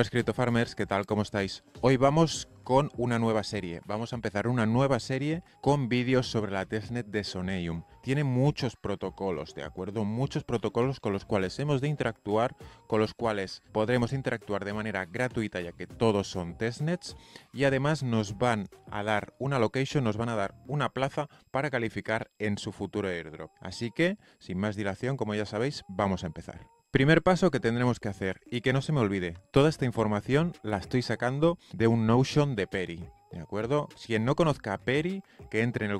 escrito farmers, ¿qué tal? ¿Cómo estáis? Hoy vamos con una nueva serie. Vamos a empezar una nueva serie con vídeos sobre la testnet de Soneium. Tiene muchos protocolos, ¿de acuerdo? Muchos protocolos con los cuales hemos de interactuar, con los cuales podremos interactuar de manera gratuita ya que todos son testnets y además nos van a dar una location, nos van a dar una plaza para calificar en su futuro airdrop. Así que, sin más dilación, como ya sabéis, vamos a empezar. Primer paso que tendremos que hacer, y que no se me olvide, toda esta información la estoy sacando de un Notion de Peri. ¿De acuerdo? Si no conozca a Peri, que entre en el,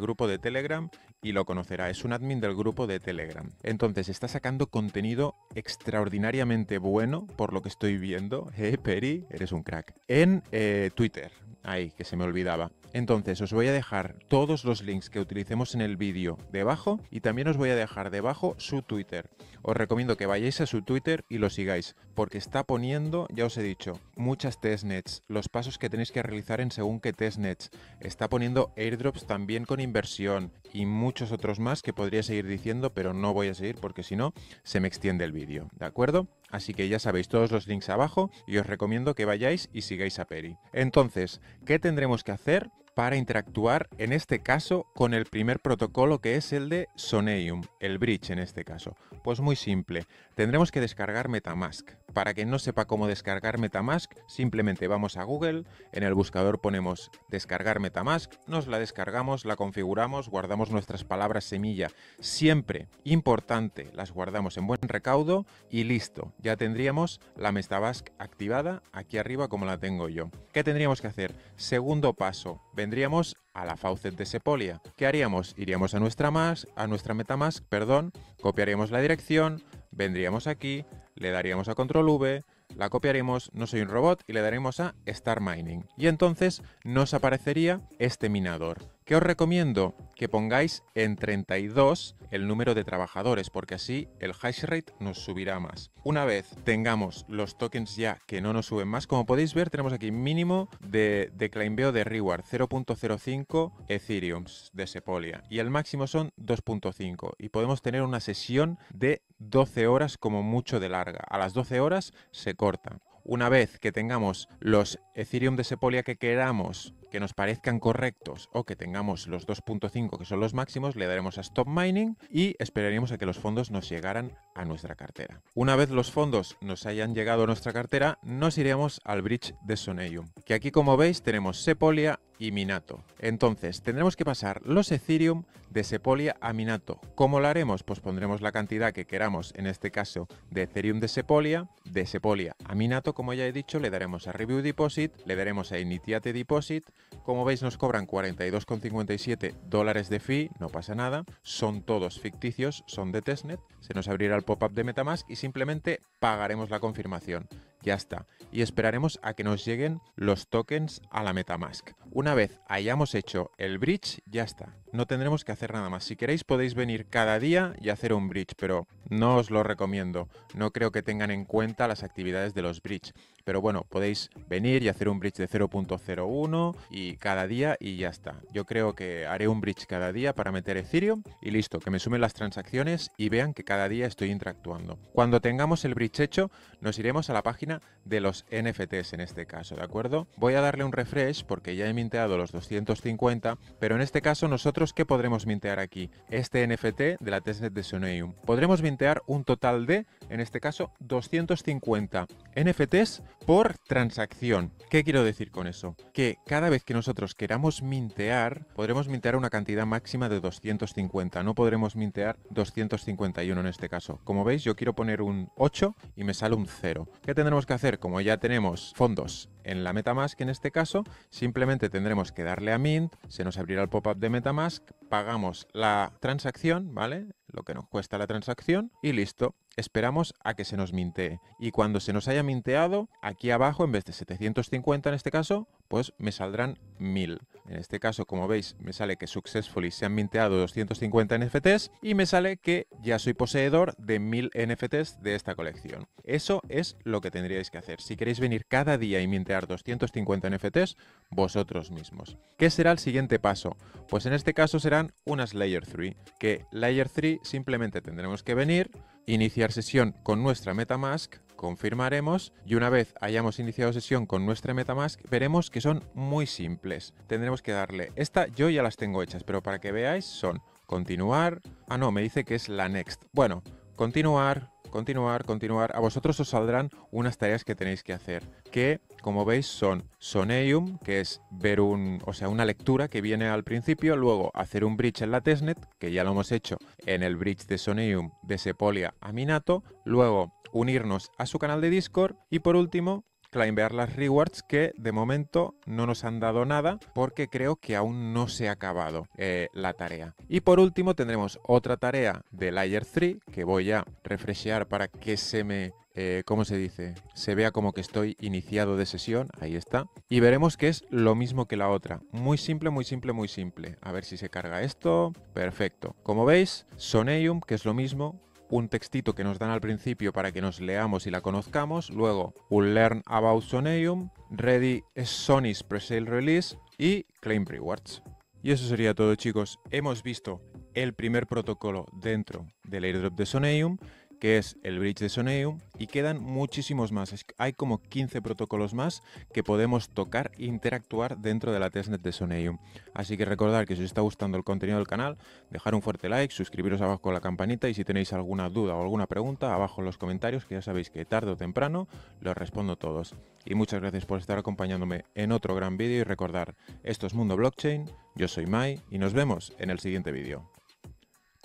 grupo, de Telegram y lo conocerá. Es un admin del grupo de Telegram. Entonces, está sacando contenido extraordinariamente bueno, por lo que estoy viendo. Eh, Peri, eres un crack. En eh, Twitter, Ahí, que se me olvidaba. Entonces, os voy a dejar todos los links que utilicemos en el vídeo debajo y también os voy a dejar debajo su Twitter. Os recomiendo que vayáis a su Twitter y lo sigáis, porque está poniendo, ya os he dicho, muchas testnets, los pasos que tenéis que realizar en según qué testnets, está poniendo airdrops también con inversión y muchos otros más que podría seguir diciendo, pero no voy a seguir porque si no se me extiende el vídeo, ¿de acuerdo? Así que ya sabéis todos los links abajo y os recomiendo que vayáis y sigáis a Peri. Entonces, ¿qué tendremos que hacer? para interactuar en este caso con el primer protocolo que es el de Soneium, el bridge en este caso. Pues muy simple, tendremos que descargar Metamask. Para que no sepa cómo descargar Metamask, simplemente vamos a Google, en el buscador ponemos descargar Metamask, nos la descargamos, la configuramos, guardamos nuestras palabras semilla, siempre importante, las guardamos en buen recaudo y listo, ya tendríamos la Metamask activada aquí arriba como la tengo yo. ¿Qué tendríamos que hacer? Segundo paso, vendríamos a la Faucet de Sepolia. ¿Qué haríamos? Iríamos a nuestra, más a nuestra Metamask, perdón, copiaríamos la dirección, vendríamos aquí, le daríamos a control V, la copiaremos no soy un robot y le daremos a Start Mining. Y entonces nos aparecería este minador que os recomiendo que pongáis en 32 el número de trabajadores, porque así el hash rate nos subirá más. Una vez tengamos los tokens ya que no nos suben más, como podéis ver, tenemos aquí mínimo de, de claimbeo de reward 0.05 Ethereum de Sepolia y el máximo son 2.5 y podemos tener una sesión de 12 horas como mucho de larga. A las 12 horas se corta. Una vez que tengamos los Ethereum de Sepolia que queramos que nos parezcan correctos o que tengamos los 2.5 que son los máximos, le daremos a Stop Mining y esperaremos a que los fondos nos llegaran a nuestra cartera. Una vez los fondos nos hayan llegado a nuestra cartera, nos iremos al bridge de Soneium, que aquí como veis tenemos Sepolia, y Minato. Entonces, tendremos que pasar los Ethereum de Sepolia a Minato. ¿Cómo lo haremos? Pues pondremos la cantidad que queramos, en este caso de Ethereum de Sepolia, de Sepolia a Minato, como ya he dicho, le daremos a Review Deposit, le daremos a Initiate Deposit. Como veis, nos cobran 42,57 dólares de fee, no pasa nada, son todos ficticios, son de testnet. Se nos abrirá el pop-up de Metamask y simplemente pagaremos la confirmación ya está. Y esperaremos a que nos lleguen los tokens a la Metamask. Una vez hayamos hecho el bridge, ya está. No tendremos que hacer nada más. Si queréis podéis venir cada día y hacer un bridge, pero no os lo recomiendo. No creo que tengan en cuenta las actividades de los bridge. Pero bueno, podéis venir y hacer un bridge de 0.01 y cada día y ya está. Yo creo que haré un bridge cada día para meter Ethereum y listo, que me sumen las transacciones y vean que cada día estoy interactuando. Cuando tengamos el bridge hecho, nos iremos a la página de los NFTs en este caso, ¿de acuerdo? Voy a darle un refresh porque ya he minteado los 250, pero en este caso nosotros, ¿qué podremos mintear aquí? Este NFT de la testnet de Soneum. Podremos mintear un total de en este caso 250 NFTs por transacción. ¿Qué quiero decir con eso? Que cada vez que nosotros queramos mintear, podremos mintear una cantidad máxima de 250, no podremos mintear 251 en este caso. Como veis, yo quiero poner un 8 y me sale un 0. ¿Qué tendremos que hacer? Como ya tenemos fondos en la Metamask en este caso, simplemente tendremos que darle a Mint, se nos abrirá el pop-up de Metamask, pagamos la transacción, ¿vale? Lo que nos cuesta la transacción y listo. Esperamos a que se nos mintee. Y cuando se nos haya minteado, aquí abajo, en vez de 750 en este caso, pues me saldrán 1000. En este caso, como veis, me sale que successfully se han minteado 250 NFTs y me sale que ya soy poseedor de 1000 NFTs de esta colección. Eso es lo que tendríais que hacer. Si queréis venir cada día y mintear 250 NFTs vosotros mismos. ¿Qué será el siguiente paso? Pues en este caso serán unas Layer 3, que Layer 3 simplemente tendremos que venir, iniciar sesión con nuestra MetaMask, confirmaremos y una vez hayamos iniciado sesión con nuestra MetaMask veremos que son muy simples. Tendremos que darle, esta yo ya las tengo hechas, pero para que veáis son continuar, ah no, me dice que es la next. Bueno, continuar, continuar, continuar. A vosotros os saldrán unas tareas que tenéis que hacer, que como veis son soneium, que es ver un, o sea, una lectura que viene al principio, luego hacer un bridge en la testnet, que ya lo hemos hecho en el bridge de soneium de Sepolia a Minato, luego unirnos a su canal de Discord y por último climbear las rewards que de momento no nos han dado nada porque creo que aún no se ha acabado eh, la tarea. Y por último tendremos otra tarea de Layer 3 que voy a refreshear para que se me eh, ¿cómo se dice? Se vea como que estoy iniciado de sesión, ahí está. Y veremos que es lo mismo que la otra. Muy simple, muy simple, muy simple. A ver si se carga esto. Perfecto. Como veis, Soneium, que es lo mismo, un textito que nos dan al principio para que nos leamos y la conozcamos, luego un Learn About Sonium, Ready Sony's Presale Release y Claim Rewards. Y eso sería todo chicos, hemos visto el primer protocolo dentro del airdrop de Sonium, que es el bridge de Soneum, y quedan muchísimos más. Hay como 15 protocolos más que podemos tocar e interactuar dentro de la testnet de sonium Así que recordad que si os está gustando el contenido del canal, dejar un fuerte like, suscribiros abajo con la campanita y si tenéis alguna duda o alguna pregunta, abajo en los comentarios, que ya sabéis que tarde o temprano los respondo todos. Y muchas gracias por estar acompañándome en otro gran vídeo y recordar, esto es Mundo Blockchain, yo soy Mai y nos vemos en el siguiente vídeo.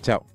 Chao.